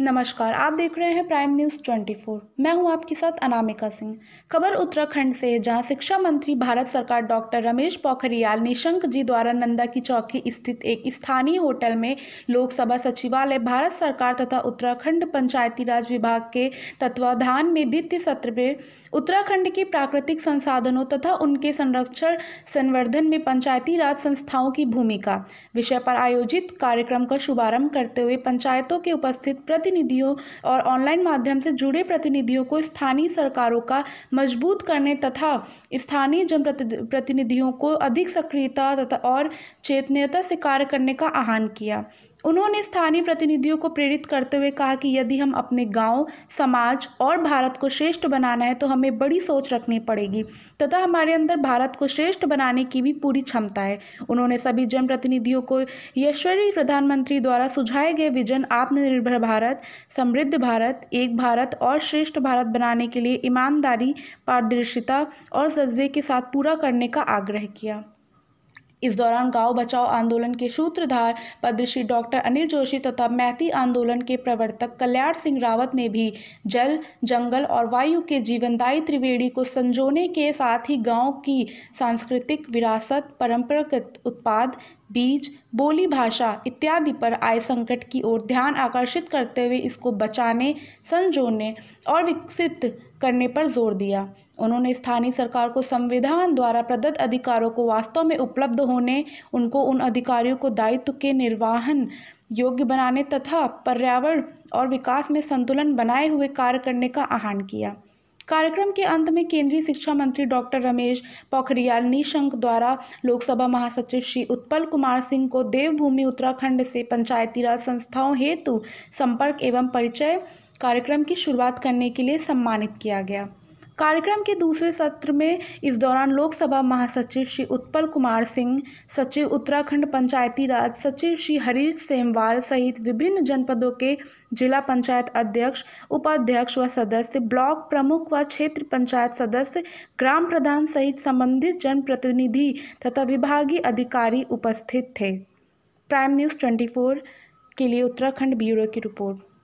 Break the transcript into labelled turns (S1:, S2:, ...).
S1: नमस्कार आप देख रहे हैं प्राइम न्यूज़ ट्वेंटी फोर मैं हूं आपके साथ अनामिका सिंह खबर उत्तराखंड से जहां शिक्षा मंत्री भारत सरकार डॉक्टर रमेश पोखरियाल निशंक जी द्वारा नंदा की चौकी स्थित एक स्थानीय होटल में लोकसभा सचिवालय भारत सरकार तथा उत्तराखंड पंचायती राज विभाग के तत्वाधान में द्वितीय सत्र में उत्तराखंड के प्राकृतिक संसाधनों तथा उनके संरक्षण संवर्धन में पंचायती राज संस्थाओं की भूमिका विषय पर आयोजित कार्यक्रम का शुभारंभ करते हुए पंचायतों के उपस्थित प्रति प्रतिनिधियों और ऑनलाइन माध्यम से जुड़े प्रतिनिधियों को स्थानीय सरकारों का मजबूत करने तथा स्थानीय जन प्रतिनिधियों को अधिक सक्रियता तथा और चेतनीयता से कार्य करने का आह्वान किया उन्होंने स्थानीय प्रतिनिधियों को प्रेरित करते हुए कहा कि यदि हम अपने गांव, समाज और भारत को श्रेष्ठ बनाना है तो हमें बड़ी सोच रखनी पड़ेगी तथा हमारे अंदर भारत को श्रेष्ठ बनाने की भी पूरी क्षमता है उन्होंने सभी जनप्रतिनिधियों को यशस्वी प्रधानमंत्री द्वारा सुझाए गए विजन आत्मनिर्भर भारत समृद्ध भारत एक भारत और श्रेष्ठ भारत बनाने के लिए ईमानदारी पारदर्शिता और जज्बे के साथ पूरा करने का आग्रह किया इस दौरान गांव बचाओ आंदोलन के सूत्रधार पद्मश्री डॉक्टर अनिल जोशी तथा मैथी आंदोलन के प्रवर्तक कल्याण सिंह रावत ने भी जल जंगल और वायु के जीवनदायी त्रिवेणी को संजोने के साथ ही गाँव की सांस्कृतिक विरासत परम्परागत उत्पाद बीज बोली भाषा इत्यादि पर आए संकट की ओर ध्यान आकर्षित करते हुए इसको बचाने संजोने और विकसित करने पर जोर दिया उन्होंने स्थानीय सरकार को संविधान द्वारा प्रदत्त अधिकारों को वास्तव में उपलब्ध होने उनको उन अधिकारियों को दायित्व के निर्वाहन योग्य बनाने तथा पर्यावरण और विकास में संतुलन बनाए हुए कार्य करने का आह्वान किया कार्यक्रम के अंत में केंद्रीय शिक्षा मंत्री डॉक्टर रमेश पोखरियाल निशंक द्वारा लोकसभा महासचिव श्री उत्पल कुमार सिंह को देवभूमि उत्तराखंड से पंचायती राज संस्थाओं हेतु संपर्क एवं परिचय कार्यक्रम की शुरुआत करने के लिए सम्मानित किया गया कार्यक्रम के दूसरे सत्र में इस दौरान लोकसभा महासचिव श्री उत्पल कुमार सिंह सचिव उत्तराखंड पंचायती राज सचिव श्री हरीश सेमवाल सहित विभिन्न जनपदों के जिला पंचायत अध्यक्ष उपाध्यक्ष व सदस्य ब्लॉक प्रमुख व क्षेत्र पंचायत सदस्य ग्राम प्रधान सहित संबंधित जनप्रतिनिधि तथा विभागीय अधिकारी उपस्थित थे प्राइम न्यूज़ ट्वेंटी के लिए उत्तराखंड ब्यूरो की रिपोर्ट